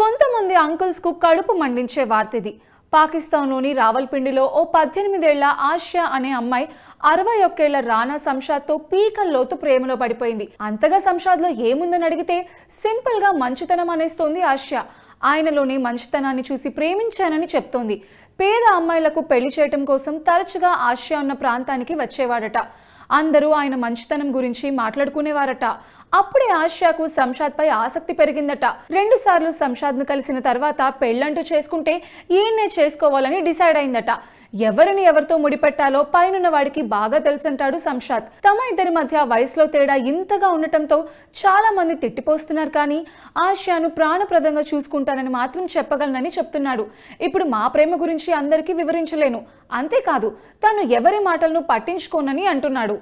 కొంతమంది కు కడుపు మండించే వార్తది పాకిస్తాన్లోని రావల్పిండిలో ఓ పద్దెనిమిదేళ్ల ఆసియా అనే అమ్మాయి అరవై ఒక్కేళ్ల రానా సంషాద్తో పీకల్లోతు ప్రేమలో పడిపోయింది అంతగా సంషాద్లో ఏముందని అడిగితే సింపుల్గా మంచితనం అనేస్తోంది ఆసియా ఆయనలోని మంచితనాన్ని చూసి ప్రేమించానని చెప్తోంది పేద అమ్మాయిలకు పెళ్లి చేయటం కోసం తరచుగా ఆసియా ఉన్న ప్రాంతానికి వచ్చేవాడట అందరూ ఆయన మంచితనం గురించి మాట్లాడుకునేవారట అప్పుడే ఆశకు సంషాద్ పై ఆసక్తి పెరిగిందట రెండు సార్లు సంషాద్ ను కలిసిన తర్వాత పెళ్ళంటూ చేసుకుంటే ఈయన్నే చేసుకోవాలని డిసైడ్ అయిందట ఎవరిని ఎవరితో ముడిపెట్టాలో పైన వాడికి బాగా తెలుసంటాడు సంషాద్ తమ ఇద్దరి మధ్య వయసులో తేడా ఇంతగా ఉండటంతో చాలా మంది తిట్టిపోస్తున్నారు కానీ ఆసియాను ప్రాణప్రదంగా చూసుకుంటానని మాత్రం చెప్పగలనని చెప్తున్నాడు ఇప్పుడు మా ప్రేమ గురించి అందరికీ వివరించలేను అంతేకాదు తను ఎవరి మాటలను పట్టించుకోనని అంటున్నాడు